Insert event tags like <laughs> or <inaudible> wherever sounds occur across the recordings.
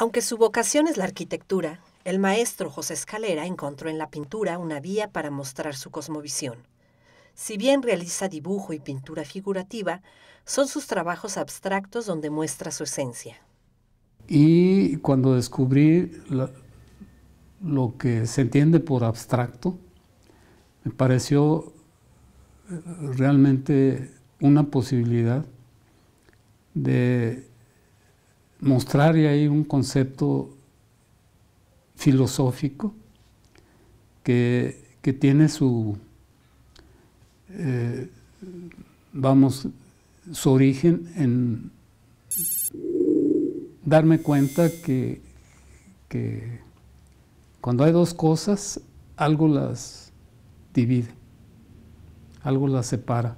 Aunque su vocación es la arquitectura, el maestro José Escalera encontró en la pintura una vía para mostrar su cosmovisión. Si bien realiza dibujo y pintura figurativa, son sus trabajos abstractos donde muestra su esencia. Y cuando descubrí lo que se entiende por abstracto, me pareció eh, realmente una posibilidad de mostrar ahí un concepto filosófico que, tiene su, eh, vamos, su origen en darme cuenta que, que cuando hay dos cosas, algo las divide, algo las separa.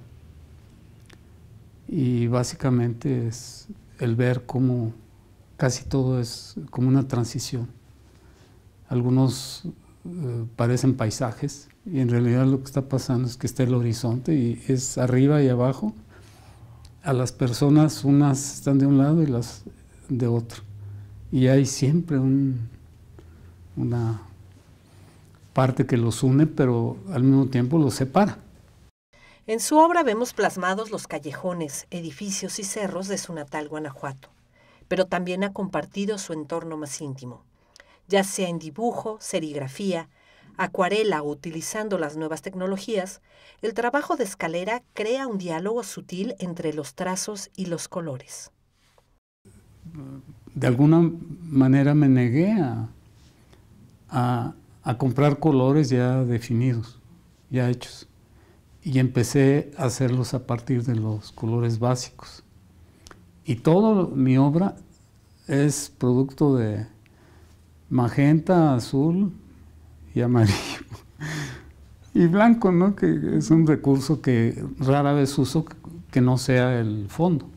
Y básicamente es el ver cómo casi todo es como una transición. Algunos eh, parecen paisajes y en realidad lo que está pasando es que está el horizonte y es arriba y abajo. A las personas unas están de un lado y las de otro. Y hay siempre una parte que los une, pero al mismo tiempo los separa. En su obra vemos plasmados los callejones, edificios y cerros de su natal Guanajuato pero también ha compartido su entorno más íntimo, ya sea en dibujo, serigrafía, acuarela o utilizando las nuevas tecnologías, el trabajo de escalera crea un diálogo sutil entre los trazos y los colores. De alguna manera me negué a, a comprar colores ya definidos, ya hechos, y empecé a hacerlos a partir de los colores básicos. Y toda mi obra es producto de magenta, azul y amarillo. <laughs> Y blanco, ¿no? Que es un recurso que rara vez uso que no sea el fondo.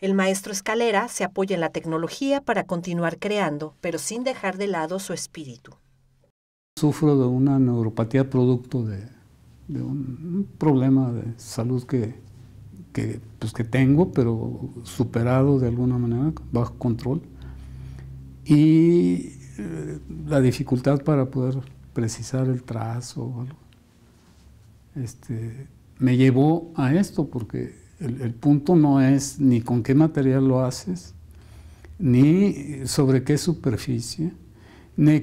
El maestro Escalera se apoya en la tecnología para continuar creando, pero sin dejar de lado su espíritu. Sufro de una neuropatía producto de, un problema de salud que, que, pues, que tengo, pero superado de alguna manera, bajo control, y eh, la dificultad para poder precisar el trazo o algo. Este, me llevó a esto, porque el, punto no es ni con qué material lo haces, ni sobre qué superficie, ni,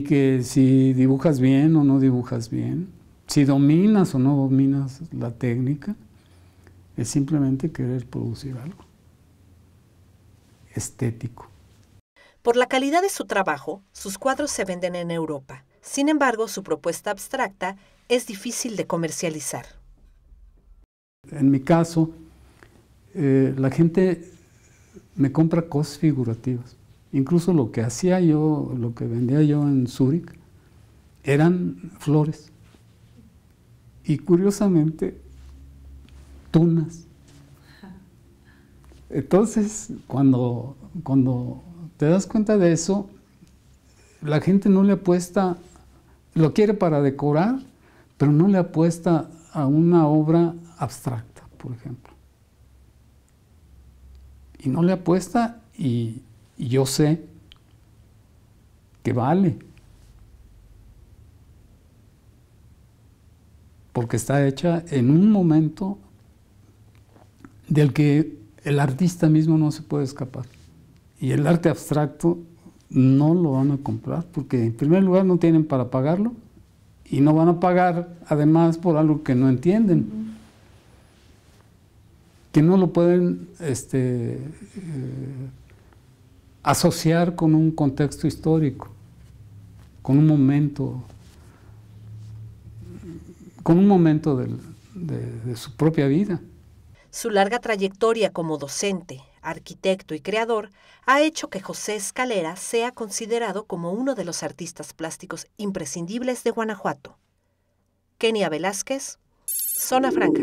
que si dibujas bien o no dibujas bien, si dominas o no dominas la técnica, es simplemente querer producir algo estético. Por la calidad de su trabajo, sus cuadros se venden en Europa. Sin embargo, su propuesta abstracta es difícil de comercializar. En mi caso, eh, la gente me compra cosas figurativas. Incluso lo que hacía yo, lo que vendía yo en Zúrich, eran flores. Y curiosamente, tunas. Entonces, cuando, cuando te das cuenta de eso, la gente no le apuesta, lo quiere para decorar, pero no le apuesta a una obra abstracta, por ejemplo. Y no le apuesta y, yo sé que vale. Porque está hecha en un momento del que el artista mismo no se puede escapar. Y el arte abstracto no lo van a comprar porque en primer lugar no tienen para pagarlo y no van a pagar además por algo que no entienden. Que no lo pueden este, eh, asociar con un contexto histórico, con un momento, con un momento de su propia vida. Su larga trayectoria como docente, arquitecto y creador ha hecho que José Escalera sea considerado como uno de los artistas plásticos imprescindibles de Guanajuato. Kenia Velázquez, Zona Franca.